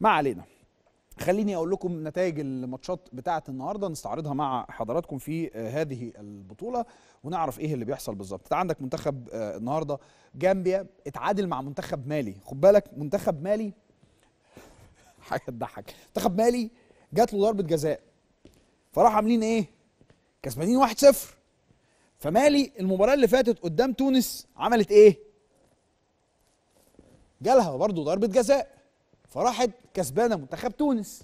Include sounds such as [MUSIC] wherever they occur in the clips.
ما علينا خليني اقول لكم نتائج الماتشات بتاعه النهارده نستعرضها مع حضراتكم في آه، هذه البطوله ونعرف ايه اللي بيحصل بالظبط انت عندك منتخب آه، النهارده جامبيا اتعادل مع منتخب مالي خد بالك منتخب مالي [LAUGHS] حاجه تضحك منتخب مالي جات له ضربه جزاء فراح عاملين ايه كسبانين 1-0 فمالي المباراه اللي فاتت قدام تونس عملت ايه جالها برضه ضربه جزاء فراحت كسبانه منتخب تونس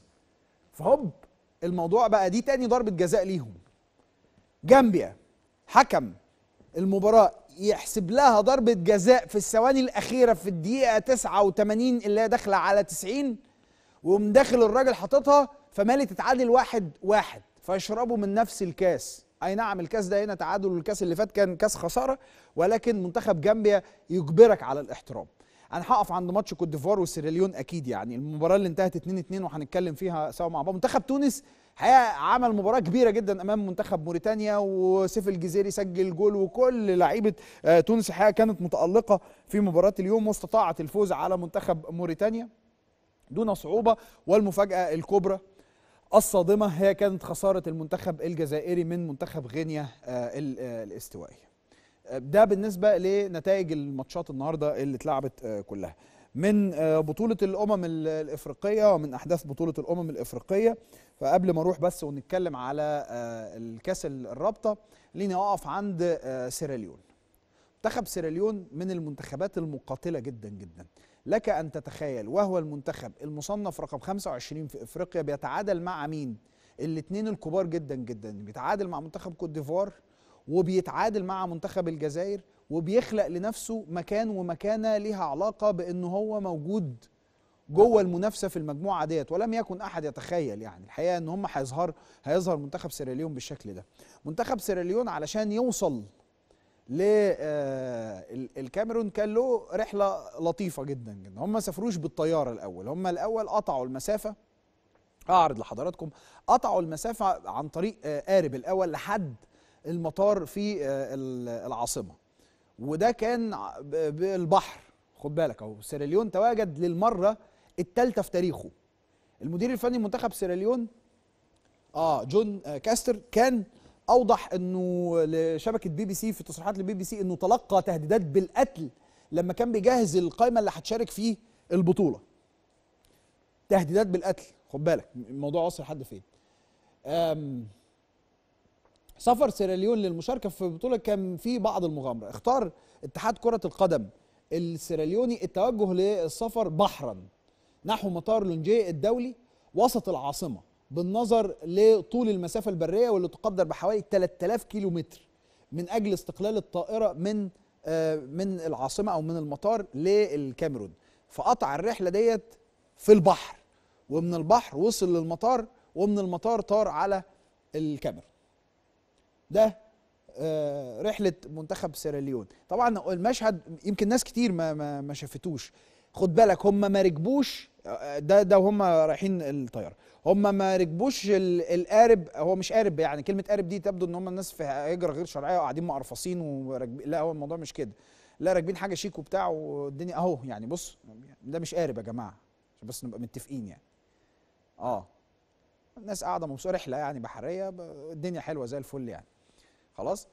فهوب الموضوع بقى دي تاني ضربه جزاء ليهم جامبيا حكم المباراه يحسب لها ضربه جزاء في الثواني الاخيره في الدقيقه 89 اللي هي داخله على 90 ومداخل الراجل حاططها فمالي تتعادل واحد واحد فيشربوا من نفس الكاس اي نعم الكاس ده هنا تعادل الكاس اللي فات كان كاس خساره ولكن منتخب جامبيا يجبرك على الاحتراب انا هقف عند ماتش كوت ديفوار وسيراليون اكيد يعني المباراه اللي انتهت 2 2 وهنتكلم فيها سوا مع بعض منتخب تونس حقيقه عمل مباراه كبيره جدا امام منتخب موريتانيا وسيف الجزيري سجل جول وكل لعيبه آه، تونس الحقيقه كانت متالقه في مباراه اليوم واستطاعت الفوز على منتخب موريتانيا دون صعوبه والمفاجاه الكبرى الصادمه هي كانت خساره المنتخب الجزائري من منتخب غينيا آه، آه، الاستوائيه ده بالنسبه لنتائج الماتشات النهارده اللي اتلعبت آه، كلها من آه، بطوله الامم الافريقيه ومن احداث بطوله الامم الافريقيه فقبل ما اروح بس ونتكلم على آه، الكاس الرابطه لينا اقف عند سيراليون منتخب سيراليون من المنتخبات المقاتله جدا جدا لك ان تتخيل وهو المنتخب المصنف رقم 25 في افريقيا بيتعادل مع مين الاثنين الكبار جدا جدا بيتعادل مع منتخب كوت ديفوار وبيتعادل مع منتخب الجزائر وبيخلق لنفسه مكان ومكانه ليها علاقه بانه هو موجود جوه المنافسه في المجموعه ديت ولم يكن احد يتخيل يعني الحقيقه ان هم هيظهر هيظهر منتخب سيراليون بالشكل ده منتخب سيراليون علشان يوصل للكاميرون آه، كان له رحله لطيفه جدا جدا هم ما سافروش بالطياره الاول هم الاول قطعوا المسافه اعرض لحضراتكم قطعوا المسافه عن طريق آه، قارب الاول لحد المطار في آه، العاصمه وده كان بالبحر خد بالك اهو سيراليون تواجد للمره الثالثه في تاريخه المدير الفني منتخب سيراليون اه جون آه، كاستر كان اوضح انه لشبكه بي بي سي في تصريحات لبي بي سي انه تلقى تهديدات بالقتل لما كان بيجهز القائمه اللي هتشارك في البطوله تهديدات بالقتل خد بالك الموضوع وصل لحد فين سفر سيراليون للمشاركه في البطولة كان في بعض المغامره اختار اتحاد كره القدم السيراليوني التوجه للسفر بحرا نحو مطار لونجي الدولي وسط العاصمه بالنظر لطول المسافه البريه واللي تقدر بحوالي 3000 كيلومتر من اجل استقلال الطائره من آه، من العاصمه او من المطار للكاميرون فقطع الرحله ديت في البحر ومن البحر وصل للمطار ومن المطار طار على الكاميرون ده آه، رحله منتخب سيراليون طبعا المشهد يمكن ناس كتير ما ما, ما شافتوش خد بالك هم ما ركبوش آه، ده ده وهم رايحين الطياره هم ما ركبوش القارب هو مش قارب يعني كلمه قارب دي تبدو ان هم الناس في هجره غير شرعيه وقاعدين مقرفصين وراكبين لا هو الموضوع مش كده لا راكبين حاجه شيك وبتاع والدنيا اهو يعني بص ده مش قارب يا جماعه عشان بس نبقى متفقين يعني اه الناس قاعده مبسوطه رحله يعني بحريه الدنيا حلوه زي الفل يعني خلاص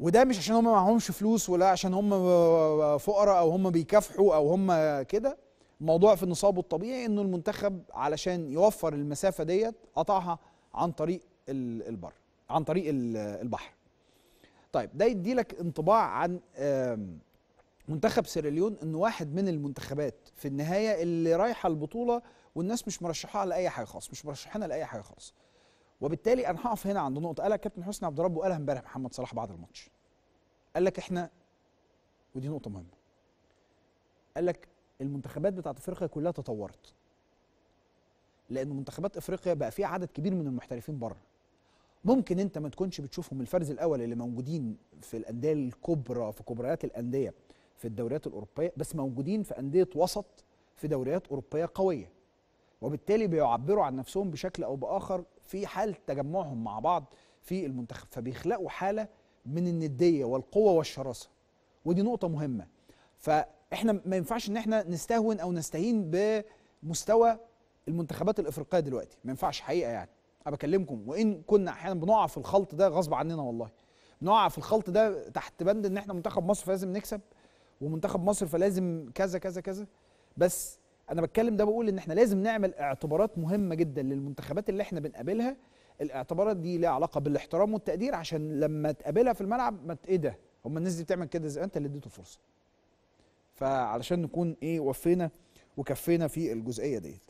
وده مش عشان هم معهمش فلوس ولا عشان هم فقراء او هم بيكافحوا او هم كده الموضوع في النصاب الطبيعي انه المنتخب علشان يوفر المسافه ديت قطعها عن طريق البر عن طريق البحر طيب ده يدي لك انطباع عن منتخب سيراليون انه واحد من المنتخبات في النهايه اللي رايحه البطوله والناس مش مرشحاها لاي حاجه خالص مش مرشحينها لاي حاجه خالص وبالتالي انا هقف هنا عند نقطه قالها كابتن حسني عبد ربه قالها امبارح محمد صلاح بعد الماتش قال لك احنا ودي نقطه مهمه قال لك المنتخبات بتاعت افريقيا كلها تطورت لان منتخبات افريقيا بقى فيها عدد كبير من المحترفين بره ممكن انت ما تكونش بتشوفهم الفرز الاول اللي موجودين في الانديه الكبرى في كبريات الانديه في الدوريات الاوروبيه بس موجودين في انديه وسط في دوريات اوروبيه قويه وبالتالي بيعبروا عن نفسهم بشكل او باخر في حال تجمعهم مع بعض في المنتخب فبيخلقوا حاله من النديه والقوه والشراسه ودي نقطه مهمه فاحنا ما ينفعش ان احنا نستهون او نستهين بمستوى المنتخبات الافريقيه دلوقتي ما ينفعش حقيقه يعني انا بكلمكم وان كنا احيانا بنقع في الخلط ده غصب عننا والله بنقع في الخلط ده تحت بند ان احنا منتخب مصر فلازم نكسب ومنتخب مصر فلازم كذا كذا كذا بس انا بتكلم ده بقول ان احنا لازم نعمل اعتبارات مهمه جدا للمنتخبات اللي احنا بنقابلها الاعتبارات دي ليها علاقه بالاحترام والتقدير عشان لما تقابلها في الملعب ما ايه ده هم الناس دي بتعمل كده زي انت اللي اديته فرصه فعلشان نكون ايه وفينا وكفينا في الجزئيه ديت